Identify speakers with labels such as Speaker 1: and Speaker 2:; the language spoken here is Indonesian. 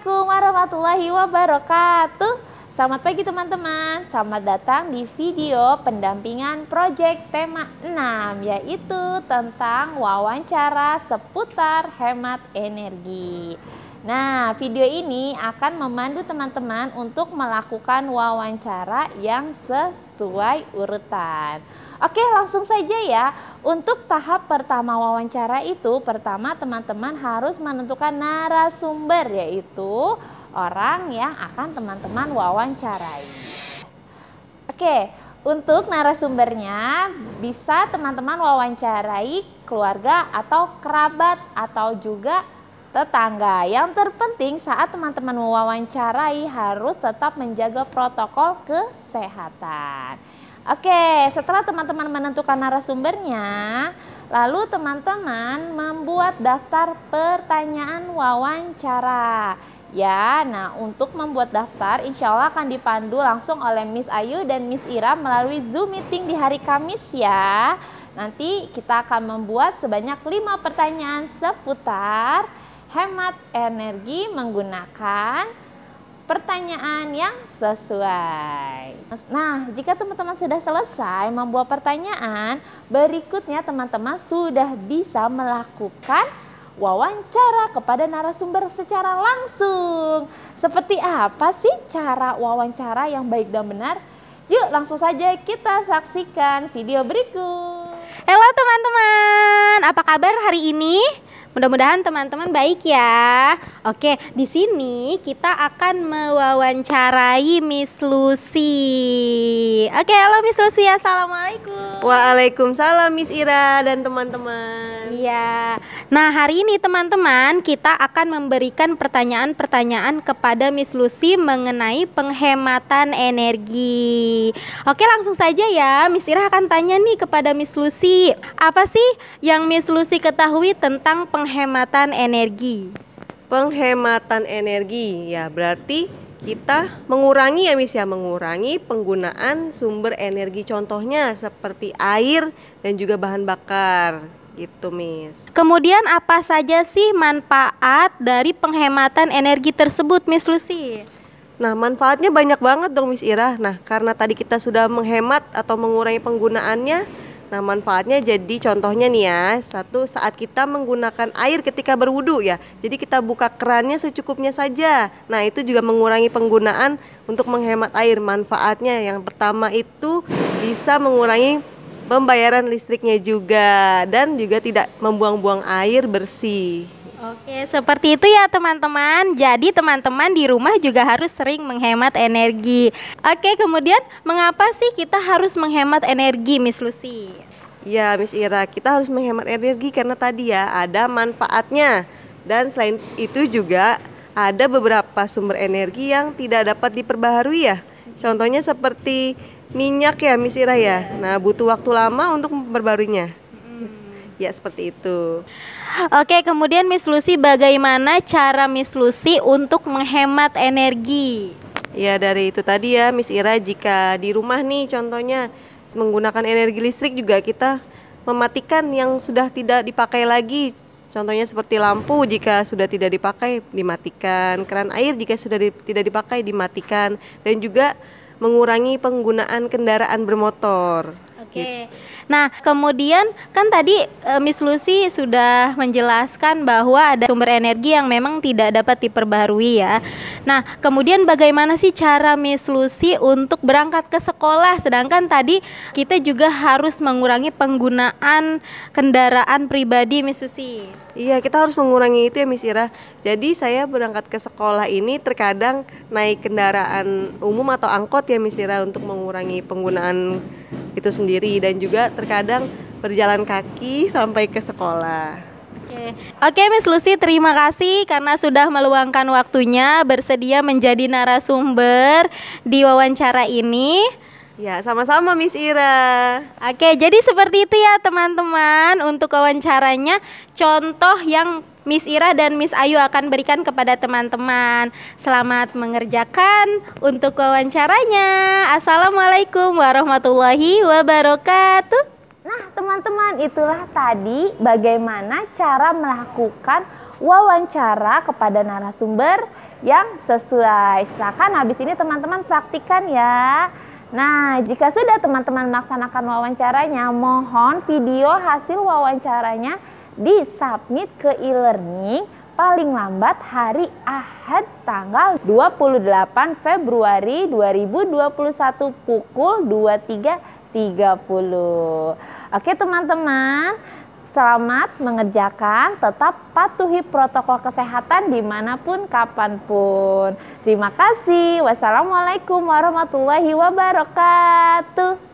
Speaker 1: Assalamualaikum warahmatullahi wabarakatuh. Selamat pagi teman-teman. Selamat datang di video pendampingan proyek tema 6 yaitu tentang wawancara seputar hemat energi. Nah, video ini akan memandu teman-teman untuk melakukan wawancara yang sesuai urutan. Oke, langsung saja ya. Untuk tahap pertama wawancara itu, pertama teman-teman harus menentukan narasumber yaitu orang yang akan teman-teman wawancarai. Oke, untuk narasumbernya bisa teman-teman wawancarai keluarga atau kerabat atau juga tetangga. Yang terpenting saat teman-teman wawancarai harus tetap menjaga protokol kesehatan. Oke, setelah teman-teman menentukan narasumbernya, lalu teman-teman membuat daftar pertanyaan wawancara. Ya, nah untuk membuat daftar insya Allah akan dipandu langsung oleh Miss Ayu dan Miss Ira melalui Zoom meeting di hari Kamis ya. Nanti kita akan membuat sebanyak lima pertanyaan seputar hemat energi menggunakan pertanyaan yang sesuai. Nah, jika teman-teman sudah selesai membuat pertanyaan, berikutnya teman-teman sudah bisa melakukan wawancara kepada narasumber secara langsung. Seperti apa sih cara wawancara yang baik dan benar? Yuk langsung saja kita saksikan video berikut. Halo teman-teman, apa kabar hari ini? Mudah-mudahan
Speaker 2: teman-teman baik ya. Oke, di sini kita akan mewawancarai Miss Lucy. Oke, halo Miss Lucy. Assalamualaikum. Waalaikumsalam Miss Ira dan teman-teman. Iya. Nah, hari ini teman-teman kita akan memberikan pertanyaan-pertanyaan kepada Miss Lucy mengenai penghematan energi. Oke, langsung saja ya. Miss Ira akan tanya nih kepada Miss Lucy, apa sih yang Miss Lucy ketahui tentang penghematan
Speaker 3: energi. Penghematan energi ya berarti kita mengurangi ya Miss ya mengurangi penggunaan sumber energi contohnya seperti air dan juga bahan bakar gitu Miss. Kemudian apa saja sih manfaat dari penghematan energi tersebut Miss Lucy? Nah, manfaatnya banyak banget dong Miss Ira. Nah, karena tadi kita sudah menghemat atau mengurangi penggunaannya, Nah, manfaatnya jadi contohnya nih ya, satu saat kita menggunakan air ketika berwudu ya. Jadi kita buka kerannya secukupnya saja. Nah, itu juga mengurangi penggunaan untuk menghemat air. Manfaatnya yang pertama itu bisa mengurangi pembayaran listriknya juga dan juga tidak membuang-buang air bersih.
Speaker 2: Oke, seperti itu ya teman-teman. Jadi teman-teman di rumah juga harus sering menghemat energi. Oke, kemudian mengapa sih kita harus menghemat energi, Miss Lucy?
Speaker 3: Ya, Miss Ira, kita harus menghemat energi karena tadi ya ada manfaatnya. Dan selain itu juga ada beberapa sumber energi yang tidak dapat diperbaharui ya. Contohnya seperti minyak ya, Miss Ira ya. Nah, butuh waktu lama untuk memperbaruinya ya seperti itu
Speaker 2: oke kemudian Miss Lucy bagaimana cara Miss Lucy untuk menghemat energi
Speaker 3: ya dari itu tadi ya Miss Ira jika di rumah nih contohnya menggunakan energi listrik juga kita mematikan yang sudah tidak dipakai lagi Contohnya seperti lampu jika sudah tidak dipakai dimatikan, keran air jika sudah di, tidak dipakai dimatikan dan juga mengurangi penggunaan kendaraan bermotor. Oke.
Speaker 2: Gitu. Nah, kemudian kan tadi e, Miss Lucy sudah menjelaskan bahwa ada sumber energi yang memang tidak dapat diperbarui ya. Nah, kemudian bagaimana sih cara Miss Lucy untuk berangkat ke sekolah sedangkan tadi kita juga harus
Speaker 3: mengurangi penggunaan kendaraan pribadi Miss Lucy? Iya, kita harus mengurangi itu ya Miss Ira. Jadi saya berangkat ke sekolah ini terkadang naik kendaraan umum atau angkot ya Miss Ira untuk mengurangi penggunaan itu sendiri dan juga terkadang berjalan kaki sampai ke sekolah. Oke, Miss
Speaker 2: Lucy, terima kasih karena sudah meluangkan waktunya bersedia menjadi narasumber di wawancara ini. Ya, sama-sama Miss Ira. Oke, jadi seperti itu ya teman-teman untuk wawancaranya contoh yang Miss Ira dan Miss Ayu akan berikan kepada teman-teman. Selamat mengerjakan untuk wawancaranya. Assalamualaikum warahmatullahi wabarakatuh.
Speaker 1: Nah, teman-teman, itulah tadi bagaimana cara melakukan wawancara kepada narasumber yang sesuai. Silakan habis ini teman-teman praktikan ya. Nah, jika sudah teman-teman melaksanakan wawancaranya, mohon video hasil wawancaranya disubmit ke e-learning paling lambat hari Ahad tanggal 28 Februari 2021 pukul 23.30. Oke teman-teman, selamat mengerjakan, tetap patuhi protokol kesehatan dimanapun kapanpun. Terima kasih. Wassalamualaikum warahmatullahi wabarakatuh.